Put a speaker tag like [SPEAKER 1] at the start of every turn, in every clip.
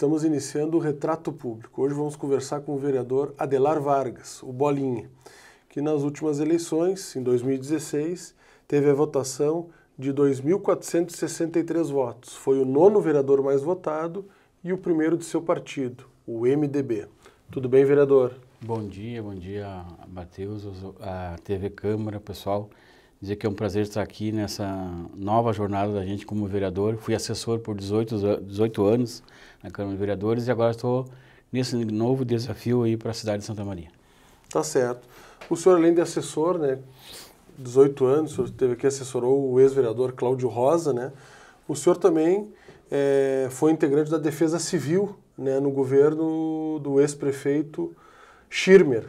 [SPEAKER 1] Estamos iniciando o Retrato Público. Hoje vamos conversar com o vereador Adelar Vargas, o Bolinha, que nas últimas eleições, em 2016, teve a votação de 2.463 votos. Foi o nono vereador mais votado e o primeiro de seu partido, o MDB.
[SPEAKER 2] Tudo bem, vereador? Bom dia, bom dia, Matheus, a TV Câmara, pessoal. Dizer que é um prazer estar aqui nessa nova jornada da gente como vereador. Fui assessor por 18, 18 anos na Câmara de Vereadores e agora estou nesse novo desafio aí para a cidade de Santa Maria.
[SPEAKER 1] Tá certo. O senhor, além de assessor, né, 18 anos, o senhor teve aqui, assessorou o ex-vereador Cláudio Rosa, né? O senhor também é, foi integrante da Defesa Civil, né, no governo do ex-prefeito Schirmer.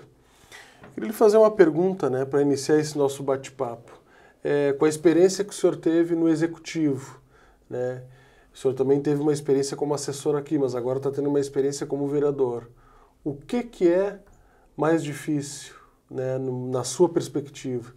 [SPEAKER 1] Queria lhe fazer uma pergunta, né, para iniciar esse nosso bate-papo. É, com a experiência que o senhor teve no executivo, né? O senhor também teve uma experiência como assessor aqui, mas agora está tendo uma experiência como vereador. O que, que é mais difícil, né, no, na sua perspectiva?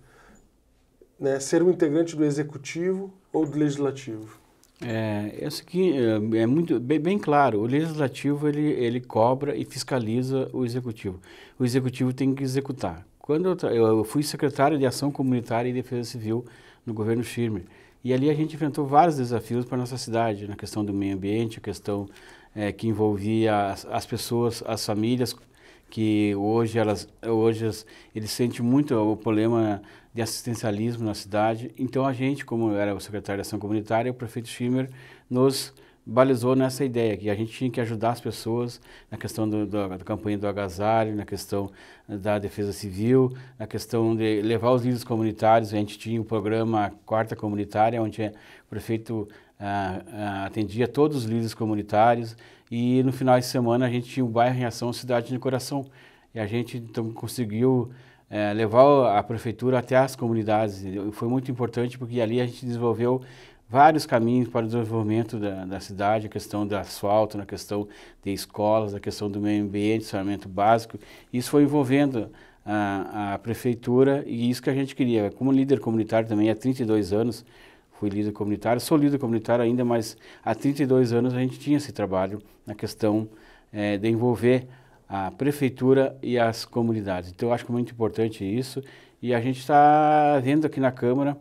[SPEAKER 1] Né, ser um integrante do executivo ou do legislativo?
[SPEAKER 2] É, esse é aqui é, é muito bem, bem, claro. O legislativo ele, ele cobra e fiscaliza o executivo. O executivo tem que executar. Quando eu, eu fui secretário de Ação Comunitária e Defesa Civil no governo Schirmer, e ali a gente enfrentou vários desafios para a nossa cidade, na questão do meio ambiente, a questão é, que envolvia as, as, pessoas, as famílias, que hoje elas hoje eles sentem muito o problema de assistencialismo na cidade. Então a gente, como era o secretário de ação comunitária, o prefeito Schimmer nos balizou nessa ideia que a gente tinha que ajudar as pessoas na questão do, do, da campanha do agasalho, na questão eh, da defesa civil, na questão de levar os líderes comunitários. A gente tinha o um programa Quarta Comunitária, onde é, o prefeito ah, ah, atendia todos os líderes comunitários. E no final de semana a gente tinha o bairro em ação Cidade no Coração. E a gente então conseguiu é, levar a prefeitura até as comunidades. Foi muito importante porque ali a gente desenvolveu vários caminhos para o desenvolvimento da, da cidade, a questão do asfalto, na questão de escolas, a questão do meio ambiente, saneamento básico. Isso foi envolvendo a, a, prefeitura e isso que a gente queria. Como líder comunitário também há 32 anos, fui líder comunitário, sou líder comunitário ainda, mas há 32 anos a gente tinha esse trabalho na questão é, de envolver a prefeitura e as comunidades. Então eu acho muito importante isso e a gente está vendo aqui na Câmara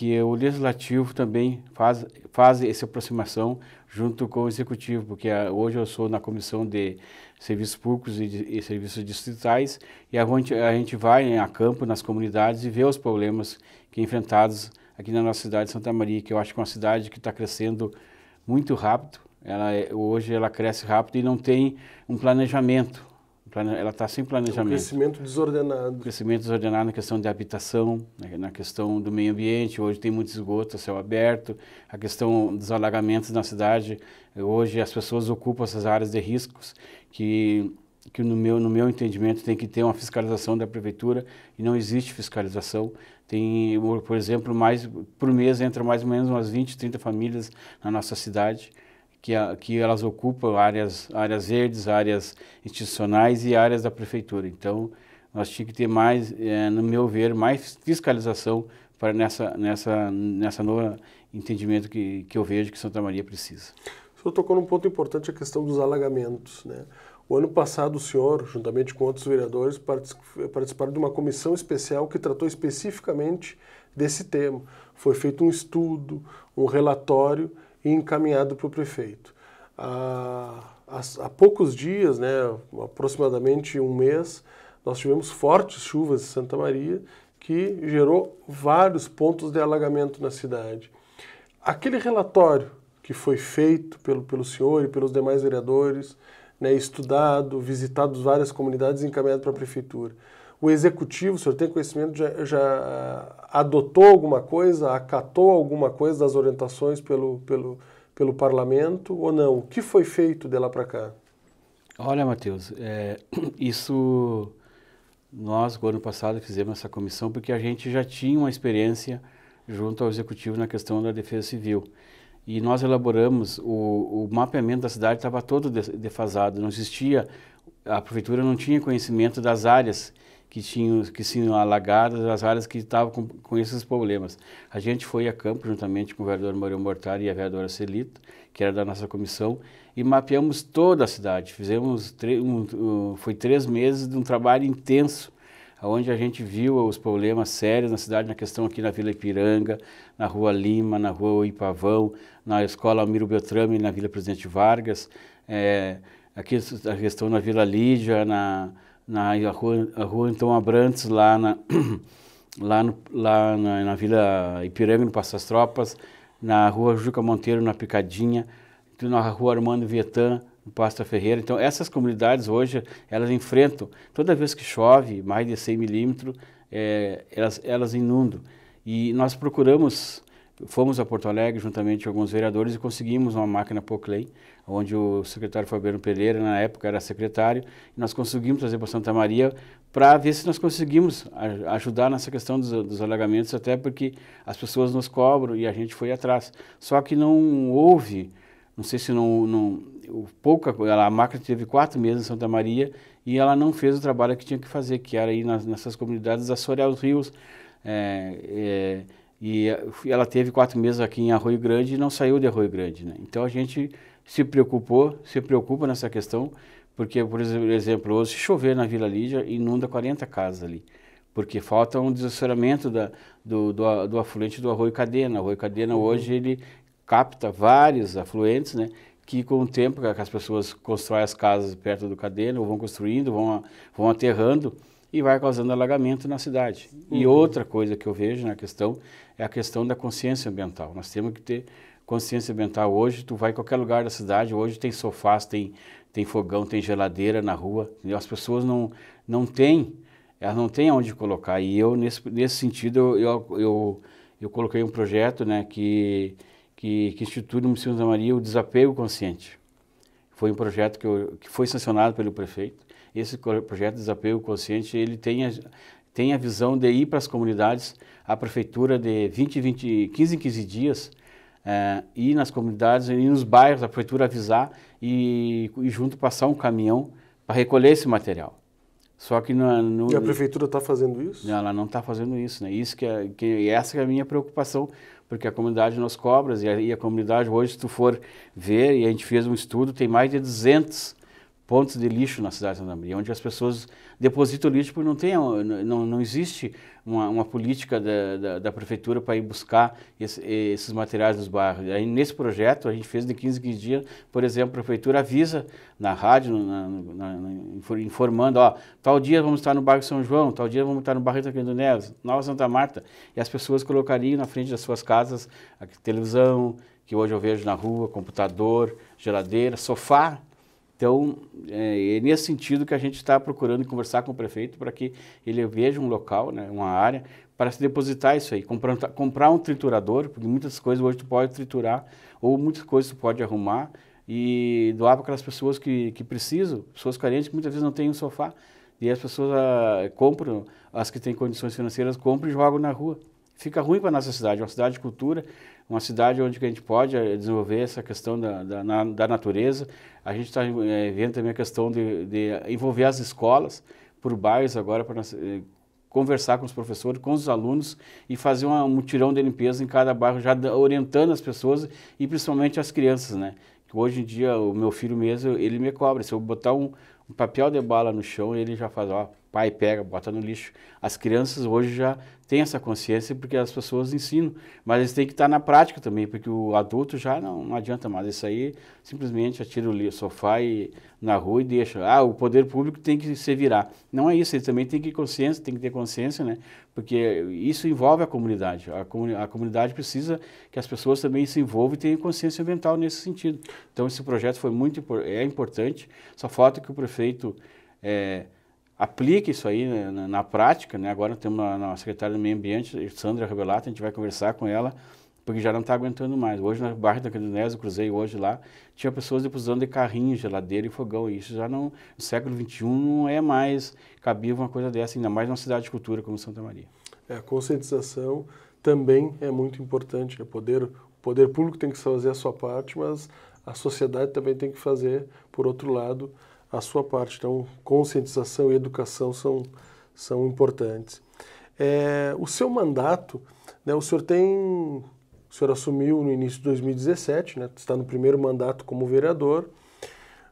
[SPEAKER 2] que o legislativo também faz, faz essa aproximação junto com o executivo, porque ah, hoje eu sou na comissão de serviços públicos e, de, e serviços distritais e a gente, a gente vai né, a campo nas comunidades e vê os problemas que é enfrentados aqui na nossa cidade de Santa Maria, que eu acho que é uma cidade que está crescendo muito rápido. Ela, é, hoje ela cresce rápido e não tem um planejamento ela está sem planejamento. crescimento
[SPEAKER 1] desordenado.
[SPEAKER 2] crescimento desordenado na questão de habitação, né, na questão do meio ambiente. Hoje tem muito esgoto, céu aberto, a questão dos alagamentos na cidade. Hoje as pessoas ocupam essas áreas de riscos que que no meu, no meu entendimento tem que ter uma fiscalização da prefeitura e não existe fiscalização. Tem, por exemplo, mais por mês entra mais ou menos umas 20, 30 famílias na nossa cidade que, que elas ocupam áreas, áreas verdes, áreas institucionais e áreas da prefeitura. Então, nós tínhamos que ter mais, é, no meu ver, mais fiscalização para nessa, nessa, nessa nova entendimento que, que eu vejo que Santa Maria precisa.
[SPEAKER 1] O senhor tocou num ponto importante, a questão dos alagamentos. Né? O ano passado, o senhor, juntamente com outros vereadores, participaram de uma comissão especial que tratou especificamente desse tema. Foi feito um estudo, um relatório e encaminhado para o prefeito. Há, há, há, poucos dias, né, aproximadamente um mês, nós tivemos fortes chuvas em Santa Maria que gerou vários pontos de alagamento na cidade. Aquele relatório que foi feito pelo, pelo senhor e pelos demais vereadores, né, estudado, visitado várias comunidades e encaminhado para a prefeitura. O executivo, o senhor tem conhecimento, já, já ah, adotou alguma coisa, acatou alguma coisa das orientações pelo, pelo, pelo parlamento ou não? O que foi feito de lá para cá?
[SPEAKER 2] Olha, Matheus, é, isso nós, no ano passado, fizemos essa comissão porque a gente já tinha uma experiência junto ao executivo na questão da defesa civil. E nós elaboramos, o, o mapeamento da cidade estava todo defasado, não existia, a prefeitura não tinha conhecimento das áreas que tinham, que tinham alagadas, as áreas que estavam com, com, esses problemas. A gente foi a campo, juntamente com o vereador Maurião Mortari e a vereadora Celito, que era da nossa comissão, e mapeamos toda a cidade. Fizemos, um, foi três meses de um trabalho intenso, onde a gente viu os problemas sérios na cidade, na questão aqui na Vila Ipiranga, na Rua Lima, na Rua Ipavão, na Escola Almiro Beltrame, na Vila Presidente Vargas, é, aqui a questão na Vila Lídia, na na rua, rua Então Abrantes, lá na, lá, no, lá na, na, Vila Ipiranga, no das Tropas, na rua Juca Monteiro, na Picadinha, na rua Armando Vietan, no Pasta Ferreira. Então, essas comunidades hoje, elas enfrentam, toda vez que chove, mais de 100 milímetros, é, elas, elas inundam. E nós procuramos, fomos a Porto Alegre juntamente com alguns vereadores e conseguimos uma máquina Poclay onde o secretário Fabiano Pereira, na época, era secretário, e nós conseguimos trazer para Santa Maria para ver se nós conseguimos ajudar nessa questão dos, dos, alagamentos, até porque as pessoas nos cobram e a gente foi atrás. Só que não houve, não sei se não, não pouca, a máquina teve quatro meses em Santa Maria e ela não fez o trabalho que tinha que fazer, que era ir nas, nessas comunidades assorear os rios, é, é, e ela teve quatro meses aqui em Arroio Grande e não saiu de Arroio Grande. Né? Então a gente se preocupou, se preocupa nessa questão, porque, por exemplo, hoje se chover na Vila Lídia, inunda 40 casas ali, porque falta um desassoramento da, do, do, do afluente do Arroio Cadena. O Arroio Cadena uhum. hoje ele capta vários afluentes, né? que com o tempo que as pessoas constroem as casas perto do cadena, ou vão construindo, vão, vão aterrando, e vai causando alagamento na cidade. Uhum. E outra coisa que eu vejo na questão é a questão da consciência ambiental. Nós temos que ter consciência ambiental hoje, tu vai a qualquer lugar da cidade, hoje tem sofás, tem, tem fogão, tem geladeira na rua, entendeu? as pessoas não, não têm, elas não têm onde colocar. E eu, nesse, nesse sentido, eu, eu, eu coloquei um projeto né, que, que, que institui no município da Maria o desapego consciente. Foi um projeto que, eu, que foi sancionado pelo prefeito. Esse projeto desapego consciente, ele tem a, tem a visão de ir para as comunidades, a prefeitura de 20, 20, 15 em 15 dias, é, ir nas comunidades, ir nos bairros, a prefeitura avisar e, e junto passar um caminhão para recolher esse material. Só que no, no, e a prefeitura está fazendo isso? Não, ela não está fazendo isso, né? Isso que, é, que é, essa é a minha preocupação, porque a comunidade nos cobras e a, e a comunidade hoje, se tu for ver, e a gente fez um estudo, tem mais de 200 pontos de lixo na cidade de Santa Maria, onde as pessoas depositam lixo porque não, tem, não, não existe uma, uma política da, da, da, prefeitura para ir buscar esse, esses materiais dos bairros. Aí, nesse projeto, a gente fez de 15 15 dias, por exemplo, a prefeitura avisa na rádio, na, na, na, informando, ó, tal dia vamos estar no bairro São João, tal dia vamos estar no bairro Taquendo Neves, Nova Santa Marta, e as pessoas colocariam na frente das suas casas a televisão, que hoje eu vejo na rua, computador, geladeira, sofá, então, é, é nesse sentido que a gente está procurando conversar com o prefeito para que ele veja um local, né, uma área, para se depositar isso aí. Comprar, comprar um triturador, porque muitas coisas hoje tu pode triturar, ou muitas coisas tu pode arrumar e doar para aquelas pessoas que, que precisam, pessoas carentes que muitas vezes não têm um sofá. E as pessoas ah, compram, as que têm condições financeiras compram e jogam na rua. Fica ruim para a nossa cidade, é uma cidade de cultura, uma cidade onde a gente pode eh, desenvolver essa questão da, da, na, da natureza. A gente está é, eh, vendo também a questão de, de, envolver as escolas por bairros agora para é, eh, conversar com os professores, com os alunos e fazer uma, um mutirão de limpeza em cada bairro, já orientando as pessoas e principalmente as crianças, né? Hoje em dia, o meu filho mesmo, ele me cobra. Se eu botar um, um papel de bala no chão, ele já faz, ó, pai pega, bota no lixo. As crianças hoje já têm essa consciência porque as pessoas ensinam, mas eles têm que estar na prática também, porque o adulto já não, não adianta mais. Isso aí simplesmente atira o sofá e, na rua e deixa. Ah, o poder público tem que se virar. Não é isso, ele também tem que consciência, tem que ter consciência, né? Porque isso envolve a comunidade. A, comuni a comunidade precisa que as pessoas também se envolvam e tenham consciência ambiental nesse sentido. Então esse projeto foi muito é importante. Só falta que o prefeito é, aplique isso aí né, na, prática. Né? Agora temos a, secretária do Meio Ambiente, Sandra Rebelato, a gente vai conversar com ela, porque já não está aguentando mais. Hoje, no bairro da Candinésia, eu cruzei hoje lá, tinha pessoas usando de carrinho, geladeira e fogão. E isso já não, no século XXI não é mais cabível uma coisa dessa, ainda mais numa cidade de cultura como Santa Maria.
[SPEAKER 1] É, a conscientização também é muito importante. É poder, o poder público tem que fazer a sua parte, mas a sociedade também tem que fazer, por outro lado, a sua parte. Então, conscientização e educação são, são importantes. É, o seu mandato, né, o senhor tem, o senhor assumiu no início de 2017, né, está no primeiro mandato como vereador.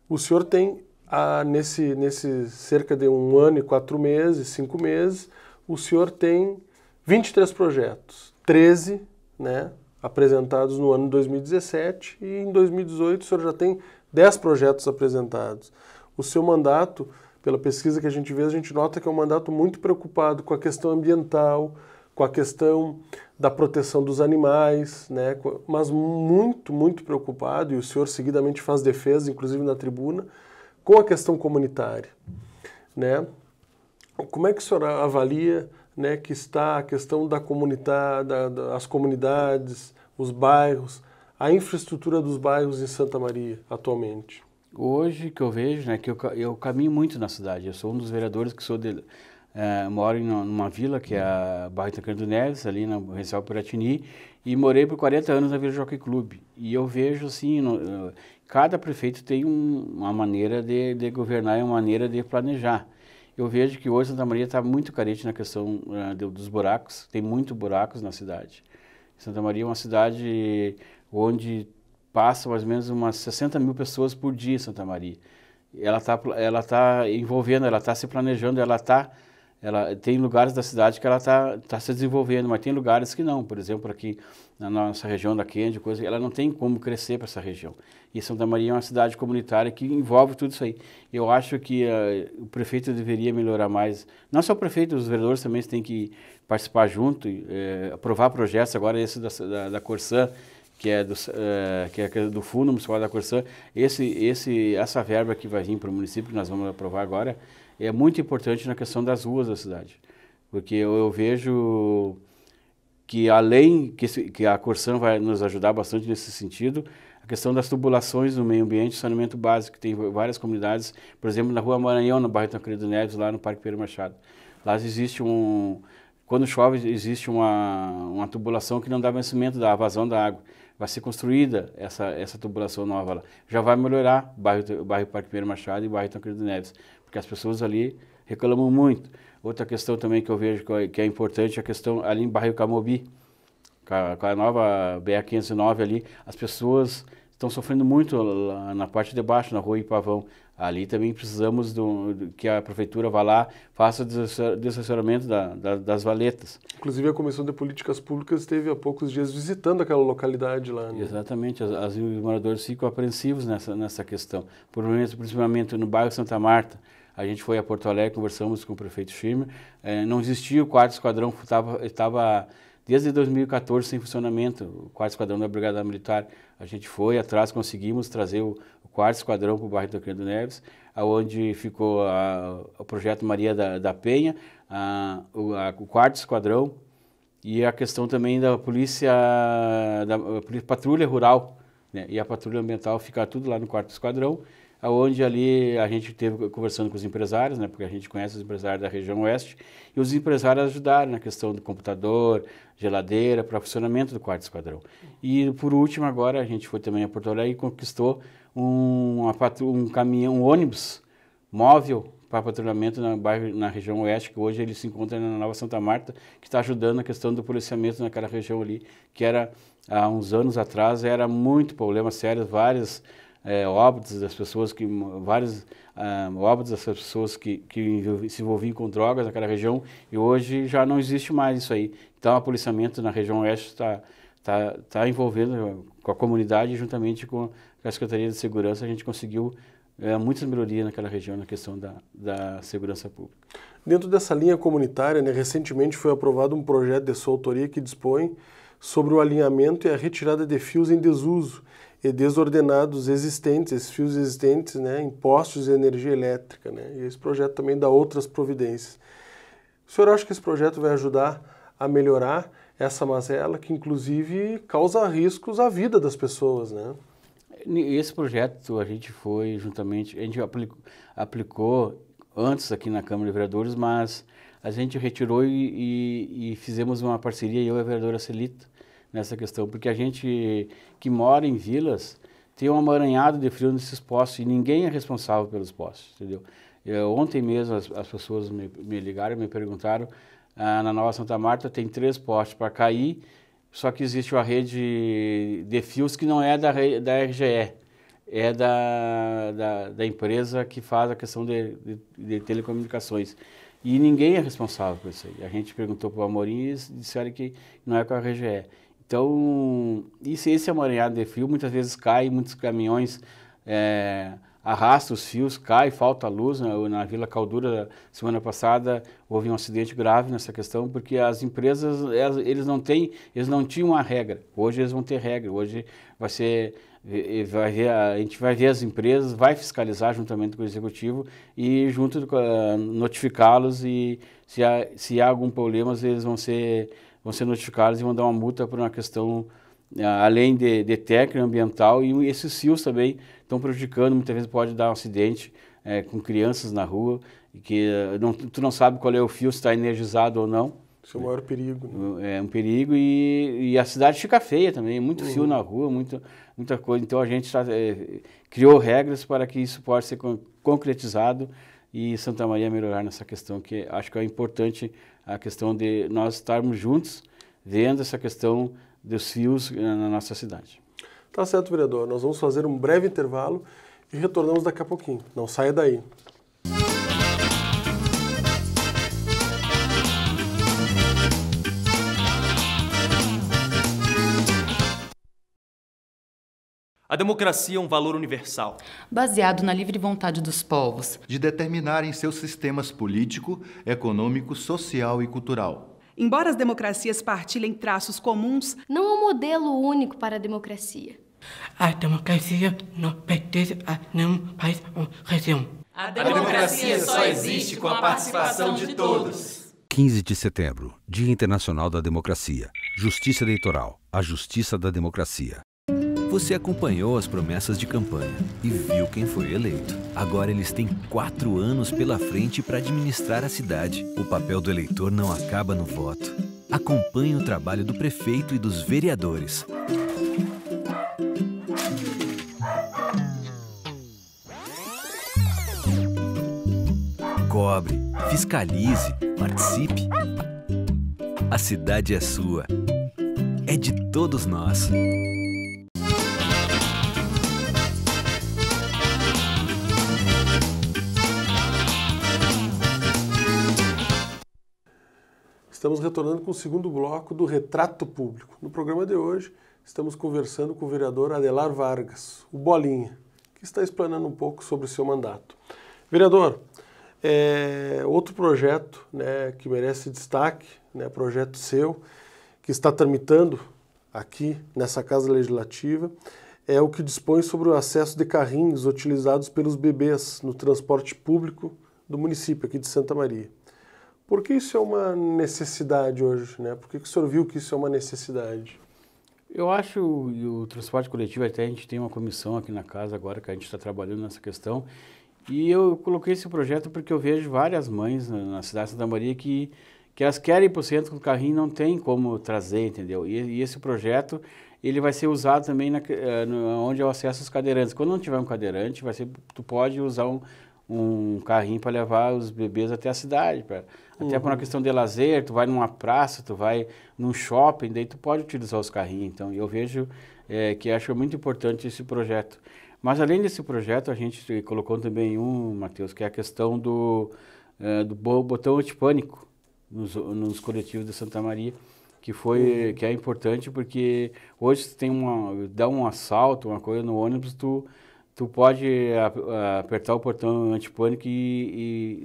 [SPEAKER 1] O senhor tem, a nesse, nesse cerca de um ano e quatro meses, cinco meses, o senhor tem 23 projetos, 13 né, apresentados no ano de 2017 e em 2018 o senhor já tem 10 projetos apresentados o seu mandato, pela pesquisa que a gente vê, a gente nota que é um mandato muito preocupado com a questão ambiental, com a questão da proteção dos animais, né? mas muito, muito preocupado, e o senhor seguidamente faz defesa, inclusive na tribuna, com a questão comunitária. Né? Como é que o senhor avalia né, que está a questão da comunidade, das comunidades, os bairros, a infraestrutura dos bairros em Santa Maria atualmente? hoje que eu vejo,
[SPEAKER 2] né, que eu, eu caminho muito na cidade. Eu sou um dos vereadores que sou de, Uh, moro uma vila que é a Barra Tancando Neves, ali na Reserva Piratini, e morei por 40 anos na Vila Jockey Clube. E eu vejo assim, no, eh, cada prefeito tem um, uma maneira de, de governar e uma maneira de planejar. Eu vejo que hoje Santa Maria está muito carente na questão uh, eh, de, dos buracos, tem muito buracos na cidade. Santa Maria é uma cidade onde passa mais ou menos umas 60 mil pessoas por dia em Santa Maria. Ela está ela tá envolvendo, ela está se planejando, ela está ela tem lugares da cidade que ela está tá se desenvolvendo, mas tem lugares que não. Por exemplo, aqui na nossa região da Quende, coisa, ela não tem como crescer para essa região. E Santa Maria é uma cidade comunitária que envolve tudo isso aí. Eu acho que uh, o prefeito deveria melhorar mais. Não só o prefeito, os vereadores também têm que participar junto, e eh, aprovar projetos. Agora esse da, da, da Corsã, que é do, uh, que é do Fundo Municipal da Corsã, esse, esse, essa verba que vai vir para o município, que nós vamos aprovar agora, é muito importante na questão das ruas da cidade. Porque eu, eu vejo que além que, esse, que a Corsã vai nos ajudar bastante nesse sentido, a questão das tubulações no meio ambiente, saneamento básico, que tem várias comunidades, por exemplo, na Rua Maranhão, no bairro Tancredo Neves, lá no Parque Pedro Machado. Lá existe um... Quando chove, existe uma, uma tubulação que não dá vencimento da vazão da água vai ser construída essa, essa tubulação nova lá. Já vai melhorar o bairro, o bairro Parque Pinheiro Machado e o bairro Tancredo Neves, porque as pessoas ali reclamam muito. Outra questão também que eu vejo que é, é importante é a questão ali em bairro Camobi, com a, com a nova BA-509 ali, as pessoas estão sofrendo muito na parte de baixo, na rua Ipavão. Ali também precisamos do, que a prefeitura vá lá, faça o dessacionamento da, da, das valetas.
[SPEAKER 1] Inclusive a Comissão de Políticas Públicas esteve há poucos dias visitando aquela localidade lá. Né? Exatamente, as, as, os
[SPEAKER 2] moradores ficam apreensivos nessa, nessa questão. Por momento, principalmente no bairro Santa Marta, a gente foi a Porto Alegre, conversamos com o prefeito Schirmer, é, não existia o quarto esquadrão, estava desde 2014 sem funcionamento, o quarto esquadrão da Brigada Militar. A gente foi atrás, conseguimos trazer o, quarto esquadrão para o bairro do Cândido Neves, onde ficou a, o projeto Maria da, da Penha, a, o, a, o, quarto esquadrão e a questão também da polícia, da patrulha rural né, e a patrulha ambiental ficar tudo lá no quarto esquadrão onde ali a gente teve conversando com os empresários, né, porque a gente conhece os empresários da região oeste, e os empresários ajudaram na questão do computador, geladeira, para funcionamento do quarto esquadrão. E por último agora a gente foi também a Porto Alegre e conquistou um, um caminhão, um ônibus móvel para patrulhamento na, bairro, na região oeste, que hoje ele se encontra na Nova Santa Marta, que está ajudando na questão do policiamento naquela região ali, que era há uns anos atrás era muito problema sério, várias é, óbitos das pessoas que vários ah, óbitos das pessoas que, que se envolviam com drogas naquela região e hoje já não existe mais isso aí. Então, o policiamento na região oeste está tá, tá envolvendo com a comunidade juntamente com a Secretaria de Segurança a gente conseguiu é, muitas melhorias naquela região na questão da, da segurança pública.
[SPEAKER 1] Dentro dessa linha comunitária, né, recentemente foi aprovado um projeto de sua autoria que dispõe sobre o alinhamento e a retirada de fios em desuso e desordenados existentes, esses fios existentes, né, impostos de energia elétrica. Né, e esse projeto também dá outras providências. O senhor acha que esse projeto vai ajudar a melhorar essa mazela, que inclusive causa riscos à vida das pessoas, né? Esse projeto a gente foi juntamente, a gente aplicou, aplicou
[SPEAKER 2] antes aqui na Câmara de Vereadores, mas a gente retirou e, e, e fizemos uma parceria, eu e a vereadora Celita, nessa questão, porque a gente que mora em vilas tem um amaranhado de frio nesses postos e ninguém é responsável pelos postos entendeu? Eu, ontem mesmo as, as pessoas me, me, ligaram me perguntaram, ah, na Nova Santa Marta tem três postes para cair, só que existe uma rede de fios que não é da, da RGE, é da, da, da empresa que faz a questão de, de, de telecomunicações. E ninguém é responsável por isso aí. A gente perguntou para o Amorim e disseram que não é com a RGE. Então, isso, esse amaranhado é de fio muitas vezes cai, muitos caminhões é, eh, arrastam os fios, cai, falta luz. Na, né? na Vila Caldura, semana passada, houve um acidente grave nessa questão, porque as empresas, elas, eles não têm, eles não tinham uma regra. Hoje eles vão ter regra, hoje vai ser... Eh, eh, vai ver, a gente vai ver as empresas, vai fiscalizar juntamente com o executivo e junto notificá-los e se há, se há algum problema eles vão ser vão ser notificados e vão dar uma multa por uma questão ah, além de, de técnica ambiental e esses fios também estão prejudicando, muitas vezes pode dar um acidente é, com crianças na rua e que ah, não, tu não sabe qual é o fio, se está energizado ou não.
[SPEAKER 1] Isso é o maior perigo. Né?
[SPEAKER 2] É um perigo e, e, a cidade fica feia também, muito uhum. fio na rua, muita muita coisa. Então a gente tá, é, criou regras para que isso possa ser concretizado e Santa Maria melhorar nessa questão que acho que é importante a questão de nós estarmos juntos vendo essa questão dos fios eh, na nossa cidade.
[SPEAKER 1] Tá certo, vereador. Nós vamos fazer um breve intervalo e retornamos daqui a pouquinho. Não saia daí. A democracia é um valor universal, baseado na livre vontade dos povos de determinarem seus sistemas político, econômico, social e cultural. Embora as democracias partilhem traços comuns, não há um modelo único para a democracia. A
[SPEAKER 2] democracia não pertence a nenhum país ou região.
[SPEAKER 1] A democracia só existe com a participação de
[SPEAKER 2] todos. 15 de setembro Dia Internacional da Democracia. Justiça Eleitoral a justiça da democracia. Você acompanhou as promessas de campanha e viu quem foi eleito. Agora eles têm quatro anos pela frente para administrar a cidade. O papel do eleitor não acaba no voto. Acompanhe o trabalho do prefeito e dos vereadores. Cobre, fiscalize, participe. A cidade é sua. É de todos nós.
[SPEAKER 1] Estamos retornando com o segundo bloco do Retrato Público. No programa de hoje, estamos conversando com o vereador Adelar Vargas, o Bolinha, que está explanando um pouco sobre o seu mandato. Vereador, é outro projeto né, que merece destaque, né, projeto seu, que está tramitando aqui nessa Casa Legislativa, é o que dispõe sobre o acesso de carrinhos utilizados pelos bebês no transporte público do município aqui de Santa Maria. Por que isso é uma necessidade hoje? Né? Por que, que o senhor viu que isso é uma necessidade?
[SPEAKER 2] Eu acho e o transporte coletivo, até a gente tem uma comissão aqui na casa agora que a gente está trabalhando nessa questão. E eu coloquei esse projeto porque eu vejo várias mães na, na cidade de Santa Maria que, que elas querem ir para o centro com o carrinho e não tem como trazer, entendeu? E, e, esse projeto ele vai ser usado também na, eh, na, onde eu acesso os cadeirantes. Quando não tiver um cadeirante, vai ser, tu pode usar um, um carrinho para levar os bebês até a cidade. Pra, uhum. Até por uma uhum. questão de lazer, tu vai numa praça, tu vai num shopping, daí tu pode utilizar os carrinhos. Então, eu vejo é, que acho muito importante esse projeto. Mas além desse projeto, a gente colocou também um, Matheus, que é a questão do, é, do botão antipânico nos, nos coletivos de Santa Maria que foi uhum. que é importante porque hoje tem uma dá um assalto uma coisa no ônibus tu tu pode eh, eh, apertar o portão antipânico e, e,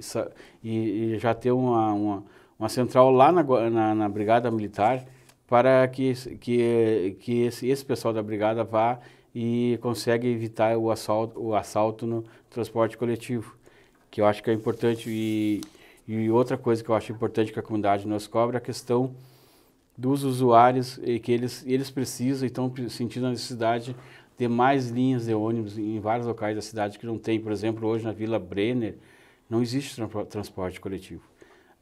[SPEAKER 2] e já ter uma, uma, uma central lá na, na, na, Brigada Militar para que, que, que esse, esse pessoal da Brigada vá e consegue evitar o assalto, o assalto no transporte coletivo, que eu acho que é importante. E, e outra coisa que eu acho importante que a comunidade nos cobra é a questão dos usuários e que eles, eles precisam e estão sentindo a necessidade ter mais linhas de ônibus em vários locais da cidade que não tem. Por exemplo, hoje na Vila Brenner não existe transporte coletivo.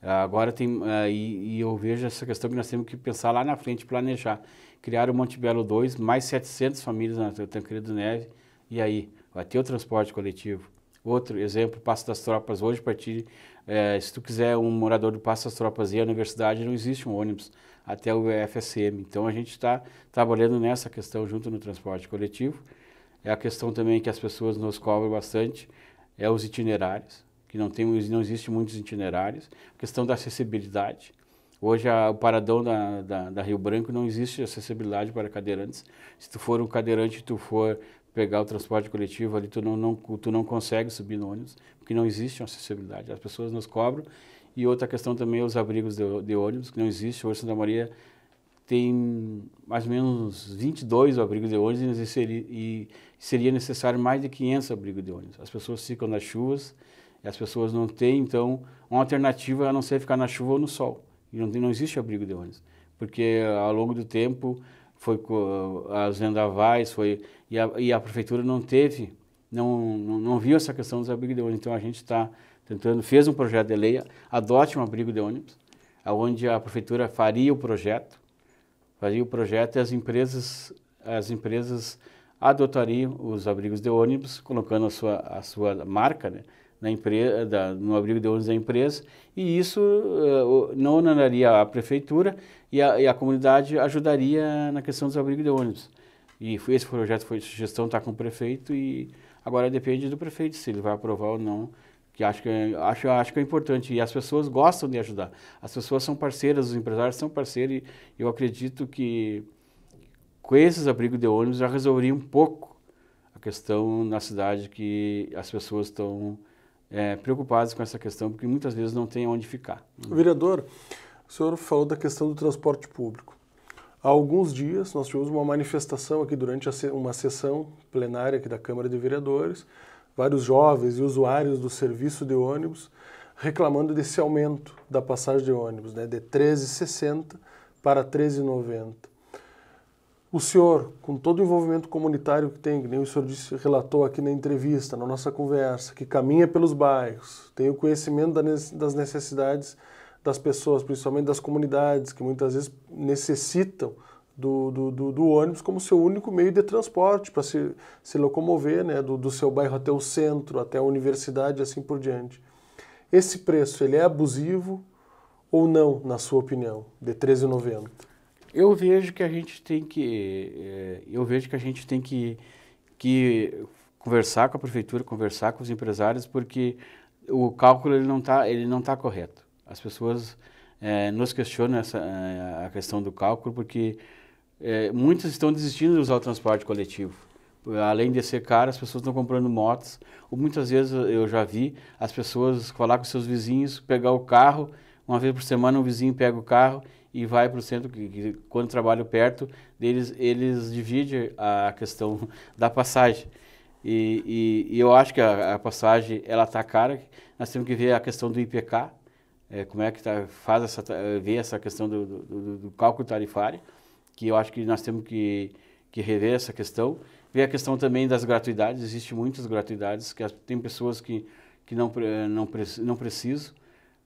[SPEAKER 2] Agora tem, é, e, e eu vejo essa questão que nós temos que pensar lá na frente, planejar. Criar o Monte Belo 2, mais 700 famílias na Tancredo Neve, e aí vai ter o transporte coletivo. Outro exemplo, Passo das Tropas. Hoje, a partir, é, se tu quiser um morador do Passo das Tropas ir à universidade, não existe um ônibus até o FSM. Então a gente está trabalhando nessa questão junto no transporte coletivo. É a questão também que as pessoas nos cobram bastante, é os itinerários, que não, tem, não existe muitos itinerários. A questão da acessibilidade. Hoje a, o paradão da, da, da, Rio Branco não existe acessibilidade para cadeirantes. Se tu for um cadeirante, tu for pegar o transporte coletivo ali, tu não, não, tu não consegue subir no ônibus, porque não existe acessibilidade. As pessoas nos cobram e outra questão também é os abrigos de, de ônibus, que não existe. Hoje Santa Maria tem mais ou menos 22 abrigos de ônibus e seria, e seria necessário mais de 500 abrigos de ônibus. As pessoas ficam nas chuvas e as pessoas não têm, então, uma alternativa a não ser ficar na chuva ou no sol. E não, tem, não existe abrigo de ônibus, porque ao longo do tempo foi as vendavais, foi, e a, e a prefeitura não teve, não, não, não viu essa questão dos abrigos de ônibus. Então a gente está tentando, fez um projeto de lei, adote um abrigo de ônibus, onde a prefeitura faria o projeto, faria o projeto e as empresas, as empresas adotariam os abrigos de ônibus, colocando a sua, a sua marca né, na empresa, da, no abrigo de ônibus da empresa, e isso uh, não onenaria a prefeitura e a, e a, comunidade ajudaria na questão dos abrigos de ônibus. E foi, esse projeto foi sugestão, está com o prefeito e agora depende do prefeito se ele vai aprovar ou não que acho que, é, acho, acho que é importante. E as pessoas gostam de ajudar. As pessoas são parceiras, os empresários são parceiros, e eu acredito que com esses abrigos de ônibus já resolveria um pouco a questão na cidade que as pessoas estão é, preocupadas com essa questão, porque muitas vezes não tem onde ficar. Vereador,
[SPEAKER 1] o senhor falou da questão do transporte público. Há alguns dias nós tivemos uma manifestação aqui durante uma sessão plenária aqui da Câmara de Vereadores, vários jovens e usuários do serviço de ônibus reclamando desse aumento da passagem de ônibus, né, de 13,60 para 13,90. O senhor, com todo o envolvimento comunitário que tem, que nem o senhor disse, relatou aqui na entrevista, na nossa conversa, que caminha pelos bairros, tem o conhecimento das necessidades das pessoas, principalmente das comunidades, que muitas vezes necessitam do, do, do, do ônibus como seu único meio de transporte para se, se locomover, né, do, do seu bairro até o centro, até a universidade e assim por diante. Esse preço, ele é abusivo ou não, na sua opinião, de 13,90?
[SPEAKER 2] Eu vejo que a gente tem que eh, eu vejo que a gente tem que, que conversar com a prefeitura, conversar com os empresários, porque o cálculo ele não está ele não tá correto. As pessoas é, nos questionam essa eh, a questão do cálculo porque é, muitas estão desistindo de usar o transporte coletivo. Além de ser caro, as pessoas estão comprando motos. Ou muitas vezes eu já vi as pessoas falar com seus vizinhos, pegar o carro. Uma vez por semana um vizinho pega o carro e vai para o centro, que, que, quando trabalho perto deles, eles dividem a questão da passagem. E, e, e eu acho que a, a passagem ela está cara. Nós temos que ver a questão do IPK, é, como é que tá, faz essa, eh, ver essa questão do, do, do, do cálculo tarifário que eu acho que nós temos que, que rever essa questão. Ver a questão também das gratuidades, existem muitas gratuidades, que as, tem pessoas que, que não, não, não precisam,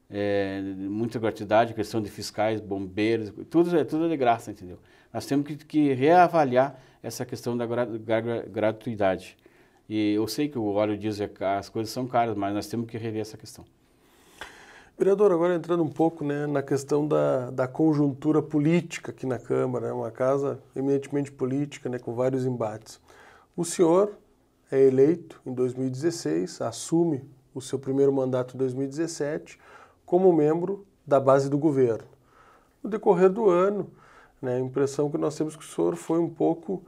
[SPEAKER 2] é, muita gratuidade, questão de fiscais, bombeiros, tudo é, tudo é de graça, entendeu? Nós temos que, que reavaliar essa questão da gra, gra, gratuidade. E eu sei que o óleo diesel, é as coisas são caras, mas nós temos que rever essa questão.
[SPEAKER 1] Vereador, agora entrando um pouco né, na questão da, da conjuntura política aqui na Câmara, é uma casa eminentemente política, né, com vários embates. O senhor é eleito em 2016, assume o seu primeiro mandato em 2017 como membro da base do governo. No decorrer do ano, né, a impressão que nós temos é que o senhor foi um pouco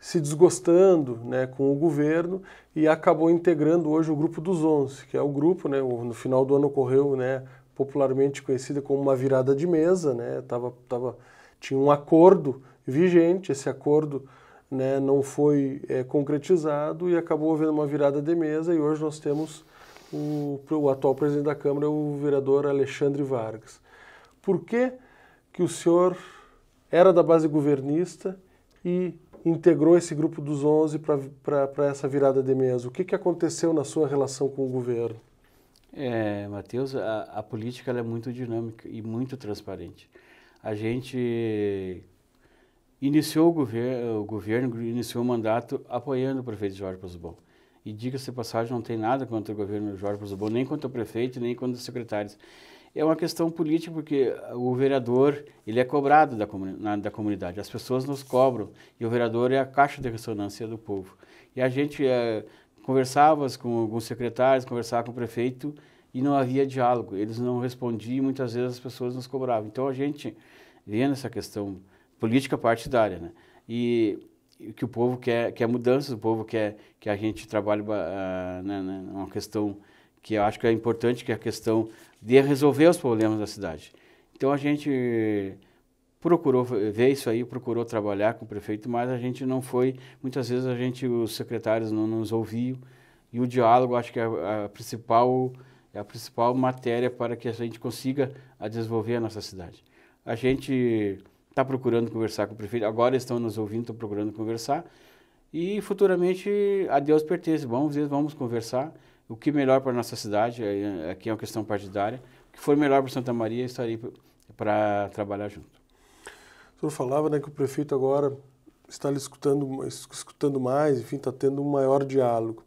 [SPEAKER 1] se desgostando né, com o governo e acabou integrando hoje o Grupo dos Onze, que é o grupo, né, no final do ano ocorreu, né, popularmente conhecida como uma virada de mesa, né, tava, tava, tinha um acordo vigente, esse acordo né, não foi é, concretizado e acabou havendo uma virada de mesa e hoje nós temos o, o atual presidente da Câmara, o vereador Alexandre Vargas. Por que que o senhor era da base governista e integrou esse grupo dos 11 para essa virada de mesa. O que, que aconteceu na sua relação com o governo?
[SPEAKER 2] É, Matheus, a, a política é muito dinâmica e muito transparente. A gente iniciou o, o governo, iniciou o mandato apoiando o prefeito Jorge Posbon. E diga-se passagem, não tem nada contra o governo Jorge Posbon, nem contra o prefeito, nem contra os secretários é uma questão política porque o vereador ele é cobrado da, comuni da comunidade, as pessoas nos cobram e o vereador é a caixa de ressonância do povo. E a gente é, conversava com alguns secretários, conversava com o prefeito e não havia diálogo, eles não respondiam e muitas vezes as pessoas nos cobravam. Então a gente vendo essa questão política partidária, né? E que o povo quer, quer mudanças, o povo quer que a gente trabalhe uh, né, né, uma questão que eu acho que é importante, que é a questão de resolver os problemas da cidade. Então a gente procurou ver isso aí, procurou trabalhar com o prefeito, mas a gente não foi, muitas vezes a gente, os secretários não nos ouviam, e o diálogo acho que é a principal, é a principal matéria para que a gente consiga a desenvolver a nossa cidade. A gente está procurando conversar com o prefeito, agora estão nos ouvindo, estão procurando conversar, e futuramente a Deus pertence, vamos ver, vamos conversar, o que melhor para a nossa cidade, eh, aqui é uma questão partidária, o que for melhor para Santa Maria, estarei para trabalhar junto.
[SPEAKER 1] O senhor falava né, que o prefeito agora está escutando, escutando mais, enfim, está tendo um maior diálogo.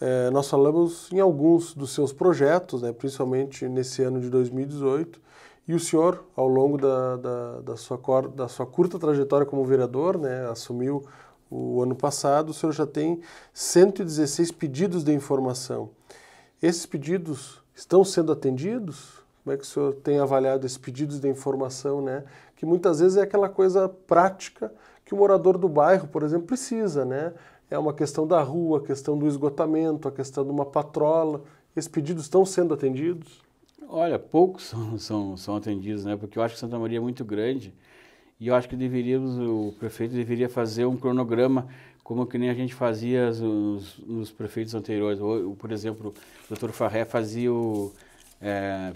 [SPEAKER 1] É, nós falamos em alguns dos seus projetos, né, principalmente nesse ano de 2018, e o senhor, ao longo da, da, da, sua, da sua curta trajetória como vereador, né, assumiu o ano passado, o senhor já tem 116 pedidos de informação. Esses pedidos estão sendo atendidos? Como é que o senhor tem avaliado esses pedidos de informação, né? Que muitas vezes é aquela coisa prática que o morador do bairro, por exemplo, precisa, né? É uma questão da rua, a questão do esgotamento, a questão de uma patrola. Esses pedidos estão sendo atendidos?
[SPEAKER 2] Olha, poucos são, são, são atendidos, né? Porque eu acho que Santa Maria é muito grande e eu acho que deveríamos, o prefeito deveria fazer um cronograma, como que nem a gente fazia os, prefeitos anteriores. Ou, por exemplo, o doutor Farré fazia o... É,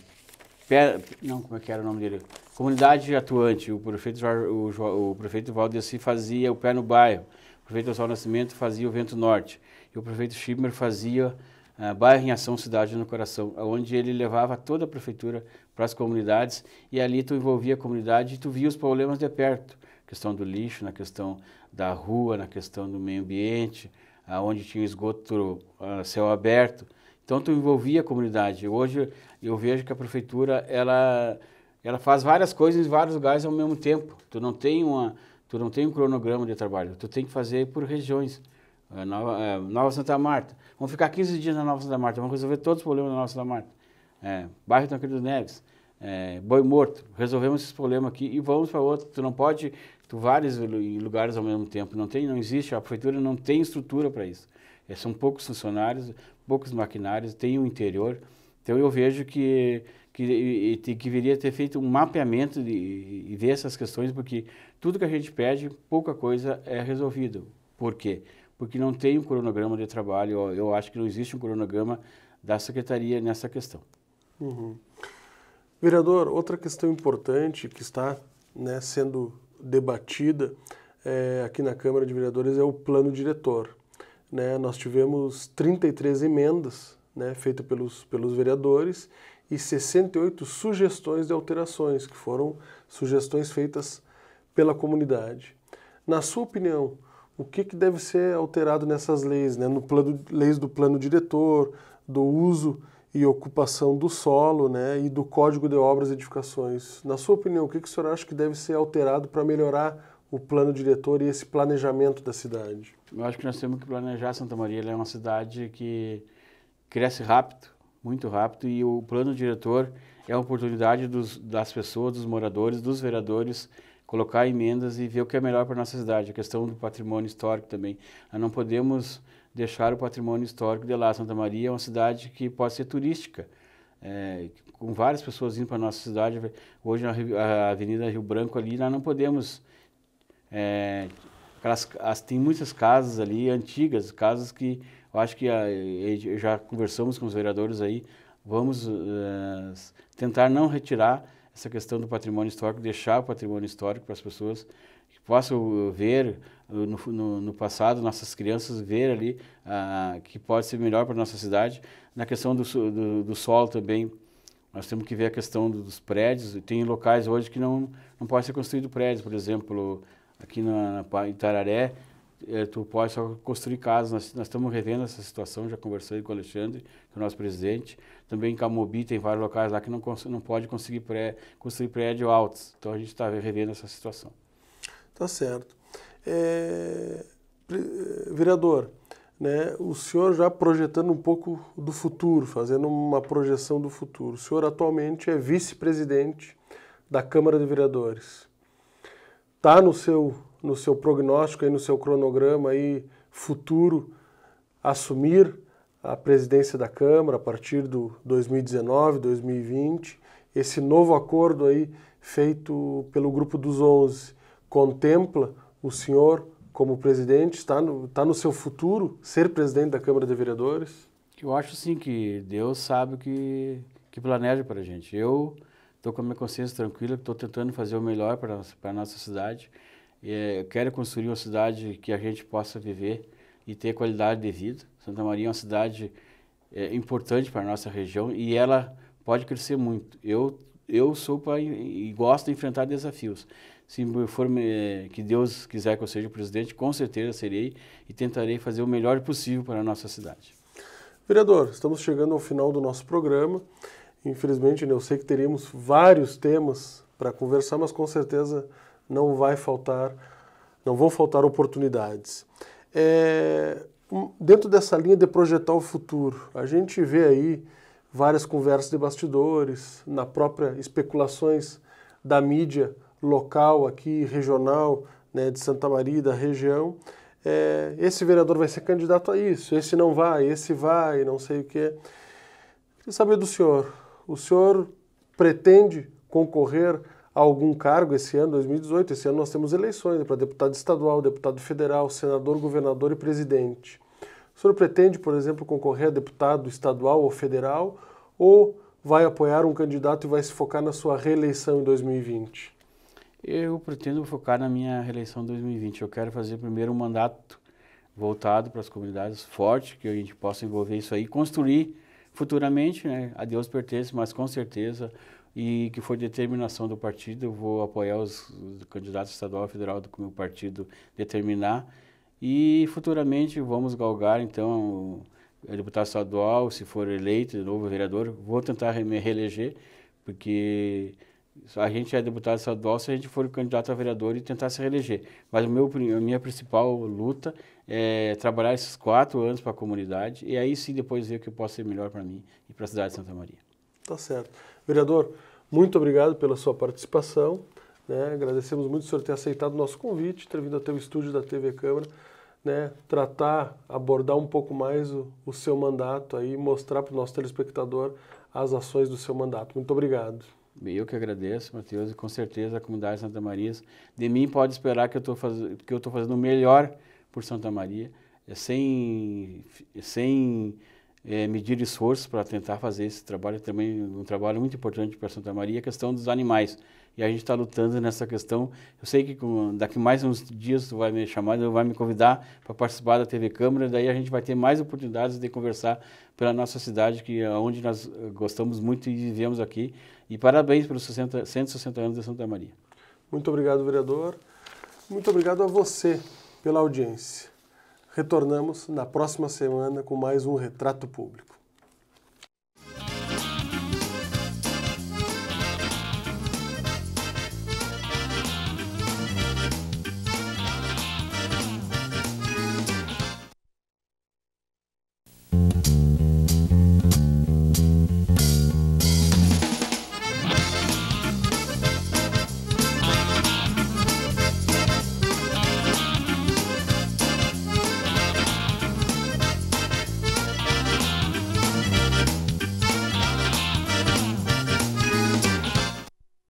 [SPEAKER 2] não, como é que era o nome dele? Comunidade atuante. O prefeito, o, o prefeito Valdeci fazia o pé no bairro. O prefeito Oswaldo Nascimento fazia o vento norte. E o prefeito Schimmer fazia... Uh, bairro em Ação Cidade no Coração, onde ele levava toda a prefeitura para as comunidades e ali tu envolvia a comunidade e tu via os problemas de perto, questão do lixo, na questão da rua, na questão do meio ambiente, aonde tinha esgoto a ah, céu aberto. Então tu envolvia a comunidade. Hoje eu vejo que a prefeitura ela ela faz várias coisas em vários lugares ao mesmo tempo. Tu não tem uma tu não tem um cronograma de trabalho. Tu tem que fazer por regiões. Ah, Nova, ah, Nova Santa Marta. Vamos ficar 15 dias na Nova Santa Marta. Vamos resolver todos os problemas da Nova Santa Marta é, bairro dos Neves, é, Boi Morto, resolvemos esse problema aqui e vamos para outro. Tu não pode, tu vários lugares ao mesmo tempo, não tem, não existe, a prefeitura não tem estrutura para isso. É, são poucos funcionários, poucos maquinários, tem o interior, então eu vejo que que, que, que ter feito um mapeamento de, e ver essas questões, porque tudo que a gente pede, pouca coisa é resolvido. Por quê? Porque não tem um cronograma de trabalho, eu, eu acho que não existe um cronograma da secretaria nessa questão.
[SPEAKER 1] Uhum. Vereador, outra questão importante que está né, sendo debatida é, aqui na Câmara de Vereadores é o plano diretor. Né? Nós tivemos 33 emendas né, feitas pelos, pelos vereadores e 68 sugestões de alterações, que foram sugestões feitas pela comunidade. Na sua opinião, o que, que deve ser alterado nessas leis, né? no plano, leis do plano diretor, do uso e ocupação do solo né, e do Código de Obras e Edificações. Na sua opinião, o que, que o senhor acha que deve ser alterado para melhorar o plano diretor e esse planejamento da cidade?
[SPEAKER 2] Eu acho que nós temos que planejar Santa Maria. Ela é uma cidade que cresce rápido, muito rápido, e o plano diretor é a oportunidade dos, das pessoas, dos moradores, dos vereadores colocar emendas e ver o que é melhor para nossa cidade. A questão do patrimônio histórico também. Nós não podemos deixar o patrimônio histórico de lá. Santa Maria é uma cidade que pode ser turística, é, com várias pessoas indo para a nossa cidade. Hoje, na Avenida Rio Branco, ali, nós não podemos... É, aquelas, as, tem muitas casas ali antigas, casas que eu acho que a, ah, já conversamos com os vereadores aí, vamos uh, tentar não retirar essa questão do patrimônio histórico, deixar o patrimônio histórico para as pessoas que possam eh, ver, eh, no, no, no, passado, nossas crianças ver ali ah, que pode ser melhor para nossa cidade. Na questão do, do, do, solo também, nós temos que ver a questão dos prédios. Tem locais hoje que não, não pode ser construído prédios, por exemplo, aqui na, na, em Tararé, eh, tu pode só construir casas. Nós, nós estamos revendo essa situação, já conversei com o Alexandre, que é o nosso presidente. Também em Camobi tem vários locais lá que não, não pode conseguir pré, construir prédios altos. Então a gente está revendo essa situação.
[SPEAKER 1] Tá certo. É, é, vereador, né, o senhor já projetando um pouco do futuro, fazendo uma projeção do futuro. O senhor atualmente é vice-presidente da Câmara de Vereadores. Está no seu, no seu prognóstico, aí, no seu cronograma aí, futuro, assumir a presidência da Câmara a partir do 2019, 2020. Esse novo acordo aí feito pelo Grupo dos 11 contempla o senhor, como presidente, está no, está no seu futuro ser presidente da Câmara de Vereadores?
[SPEAKER 2] Eu acho sim que Deus sabe o que, que planeja para a gente. Eu estou com a minha consciência tranquila, estou tentando fazer o melhor para a nossa cidade. É, quero construir uma cidade que a gente possa viver e ter qualidade de vida. Santa Maria é uma cidade é, importante para a nossa região e ela pode crescer muito. Eu eu sou para e gosto de enfrentar desafios. Se for me, que Deus quiser que eu seja presidente, com certeza serei e tentarei fazer o melhor possível para a nossa cidade.
[SPEAKER 1] Vereador, estamos chegando ao final do nosso programa. Infelizmente, né, eu sei que teremos vários temas para conversar, mas com certeza não vai faltar, não vão faltar oportunidades. É, dentro dessa linha de projetar o futuro, a gente vê aí várias conversas de bastidores, na própria especulações da mídia local aqui, regional, né, de Santa Maria, da região. É, esse vereador vai ser candidato a isso, esse não vai, esse vai, não sei o quê. Queria saber do senhor, o senhor pretende concorrer a algum cargo esse ano, 2018? Esse ano nós temos eleições né, para deputado estadual, deputado federal, senador, governador e presidente. O senhor pretende, por exemplo, concorrer a deputado estadual ou federal ou vai apoiar um candidato e vai se focar na sua reeleição em 2020? Eu pretendo focar
[SPEAKER 2] na minha reeleição em 2020. Eu quero fazer primeiro um mandato voltado para as comunidades forte, que a gente possa envolver isso aí, construir futuramente, né? A Deus pertence, mas com certeza e que for determinação do partido, eu vou apoiar os, os candidatos estadual e federal do que o meu partido determinar e futuramente vamos galgar então é deputado estadual, se for eleito de novo vereador, vou tentar me reeleger, porque a gente é deputado estadual se a gente for candidato a vereador e tentar se reeleger. Mas o meu, a minha principal luta é trabalhar esses quatro anos para a comunidade e aí sim depois ver o que pode ser melhor para mim e para a cidade de Santa Maria.
[SPEAKER 1] Tá certo. Vereador, muito obrigado pela sua participação. Né? Agradecemos muito o senhor ter aceitado o nosso convite, ter vindo até o estúdio da TV Câmara né, tratar, abordar um pouco mais o, o seu mandato aí, mostrar para o nosso telespectador as ações do seu mandato. Muito obrigado. Eu que agradeço, Matheus, e com certeza a comunidade Santa Maria de mim
[SPEAKER 2] pode esperar que eu estou faz... que eu estou fazendo o melhor por Santa Maria, sem sem é, medir esforço para tentar fazer esse trabalho também um trabalho muito importante para Santa Maria a questão dos animais e a gente está lutando nessa questão eu sei que com, daqui mais uns dias tu vai me chamar vai me convidar para participar da TV Câmara daí a gente vai ter mais oportunidades de conversar pela nossa cidade que é onde nós eh, gostamos muito e vivemos aqui e parabéns pelos 60, 160 anos de Santa Maria
[SPEAKER 1] muito obrigado vereador muito obrigado a você pela audiência Retornamos na próxima semana com mais um Retrato Público.